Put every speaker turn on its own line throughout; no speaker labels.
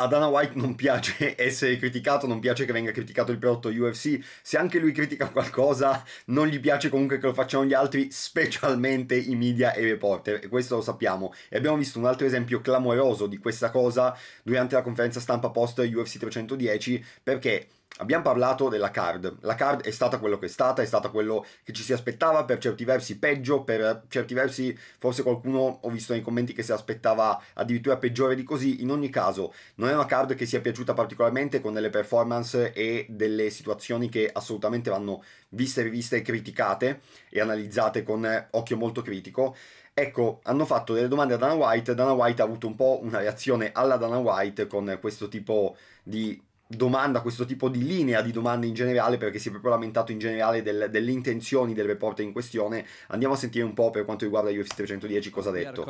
a Dana White non piace essere criticato, non piace che venga criticato il prodotto UFC, se anche lui critica qualcosa non gli piace comunque che lo facciano gli altri, specialmente i media e i reporter, e questo lo sappiamo. E abbiamo visto un altro esempio clamoroso di questa cosa durante la conferenza stampa post UFC 310, perché Abbiamo parlato della card. La card è stata quello che è stata, è stata quello che ci si aspettava, per certi versi peggio, per certi versi forse qualcuno ho visto nei commenti che si aspettava addirittura peggiore di così. In ogni caso, non è una card che sia piaciuta particolarmente con delle performance e delle situazioni che assolutamente vanno viste, riviste, criticate e analizzate con occhio molto critico. Ecco, hanno fatto delle domande a Dana White, Dana White ha avuto un po' una reazione alla Dana White con questo tipo di domanda, questo tipo di linea di domande in generale, perché si è proprio lamentato in generale del, delle intenzioni del reporter in questione. Andiamo a sentire un po' per quanto riguarda UFC 310 cosa ha detto.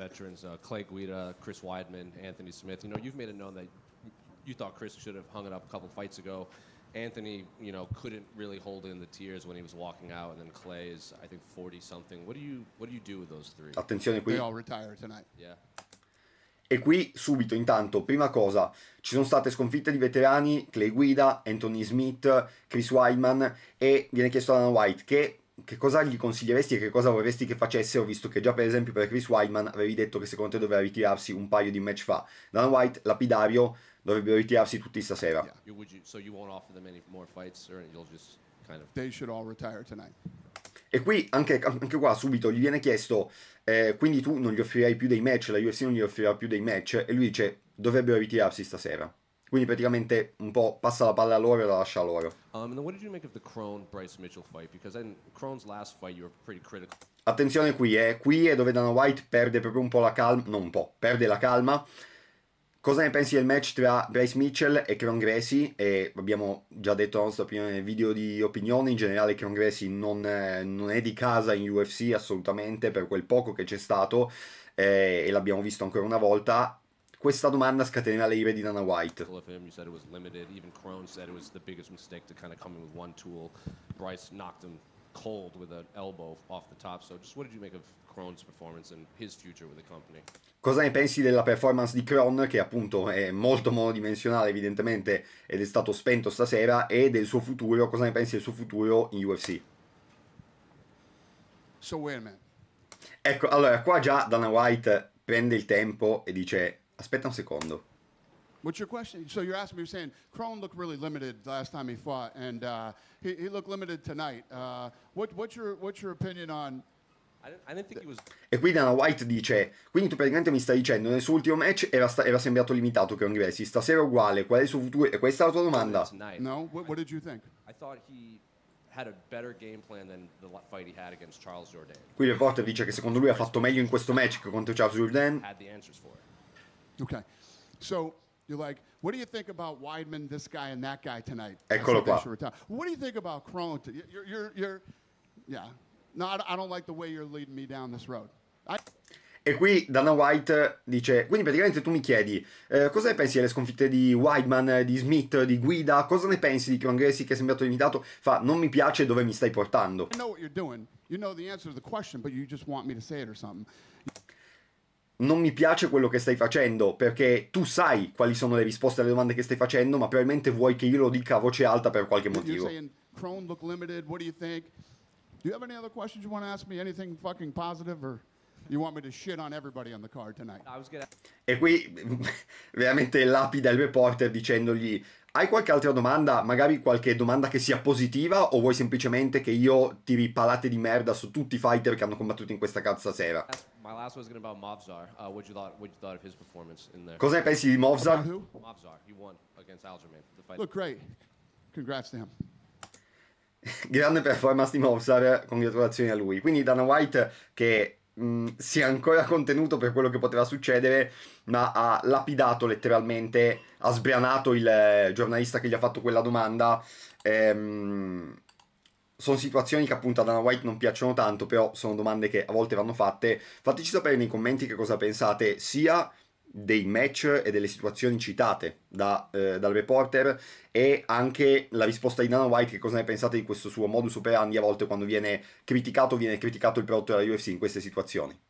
Veterans, uh, Clay Guida, Chris Weidman, Anthony Smith. You know, you've made it known that you thought Chris should have hung it up a couple fights ago. Anthony, you know, couldn't really hold in the tears when he was walking out, and then Clay is, I think, 40 something. What do you, what do you do with those three? Attenzione qui. They all retire tonight. Yeah.
E qui subito, intanto, prima cosa, ci sono state sconfitte di veterani, Clay Guida, Anthony Smith, Chris Wildman e viene chiesto a Dana White che, che, cosa gli consiglieresti e che cosa vorresti che facessero, visto che già per esempio per Chris Wildman avevi detto che secondo te doveva ritirarsi un paio di match fa. Dana White, lapidario, dovrebbero ritirarsi tutti stasera. Yeah.
You, would you, so you won't offer them any more fights or
you'll just kind of...
They should all retire tonight.
E qui anche, anche qua subito gli viene chiesto, eh, quindi tu non gli offrirai più dei match, la UFC non gli offrirà più dei match, e lui dice dovrebbero ritirarsi stasera. Quindi praticamente un po' passa la palla a loro e la lascia a loro. Um, Attenzione qui, eh, qui è dove Dana White perde proprio un po' la calma, non un po', perde la calma Cosa ne pensi del match tra Bryce Mitchell e Cron Gracie? E abbiamo già detto la nostra opinione, nel video di opinione, in generale Cron Gracie non, non, è di casa in UFC assolutamente per quel poco che c'è stato eh, e l'abbiamo visto ancora una volta. Questa domanda scatenerà le ire di Dana White.
Him, you said it was limited. Even Crone said it was the biggest mistake to kind of come in with one tool. Bryce knocked him cold with an elbow off the top. So just what did you make of Cron's performance and his future with the company.
Cosa ne pensi della performance di Cron, che appunto è molto monodimensionale evidentemente ed è stato spento stasera, e del suo futuro? Cosa ne pensi del suo futuro in UFC? So well, man. Ecco, allora qua già Dana White prende il tempo e dice aspetta un secondo.
What's your question? So you're asking me, you're saying Crone looked really limited last time he fought, and uh, he, he, looked limited tonight. Uh, what, what's, your, what's your opinion on
e qui Dana White dice: Quindi tu praticamente mi stai dicendo, nel suo ultimo match era, sta- era sembrato limitato Kieron Gracie, stasera è uguale, qual è il suo futuro? E questa è la tua domanda.
No, what, what did you think? I thought
he had a better game plan than the fight he had against Charles Jordan.
Qui il reporter dice che secondo lui ha fatto meglio in questo match che contro Charles Jordan.
Had the answers for it.
Okay.
So You're like, what do you think about Weidman, this guy, and that guy tonight? Eccolo qua. What do you think about Crone? You're, you're, you're, yeah.
E qui Dana White dice, quindi praticamente tu mi chiedi eh, cosa ne pensi delle sconfitte di Whiteman, di Smith, di Guida, cosa ne pensi di Kevin Gracie che è sembrato limitato, fa non mi piace dove mi stai portando. Non mi piace quello che stai facendo perché tu sai quali sono le risposte alle domande che stai facendo ma probabilmente vuoi che io lo dica a voce alta per qualche motivo. You're saying,
Crone look limited, what do you think? Do you have any other questions you want to ask me? Anything fucking positive or you want me to shit on everybody on the card tonight?
E qui veramente lapida il reporter dicendogli hai qualche altra domanda? Magari qualche domanda che sia positiva o vuoi semplicemente che io tiri palate di merda su tutti i fighter che hanno combattuto in questa cazzo sera?
My last was gonna about Movzar. Uh, what you thought? What you thought of his performance in there? Cosa pensi di Movzar? Movzar, he won against Algerman. Look great.
Congrats to him.
grande performance di Mozart, congratulazioni a lui. Quindi Dana White che mh, mm, si è ancora contenuto per quello che poteva succedere, ma ha lapidato letteralmente, ha sbranato il eh, giornalista che gli ha fatto quella domanda. Ehm, sono situazioni che appunto a Dana White non piacciono tanto, però sono domande che a volte vanno fatte. Fateci sapere nei commenti che cosa pensate sia dei match e delle situazioni citate da, eh, dal reporter e anche la risposta di Dana White che cosa ne pensate di questo suo modus operandi a volte quando viene criticato viene criticato il prodotto della UFC in queste situazioni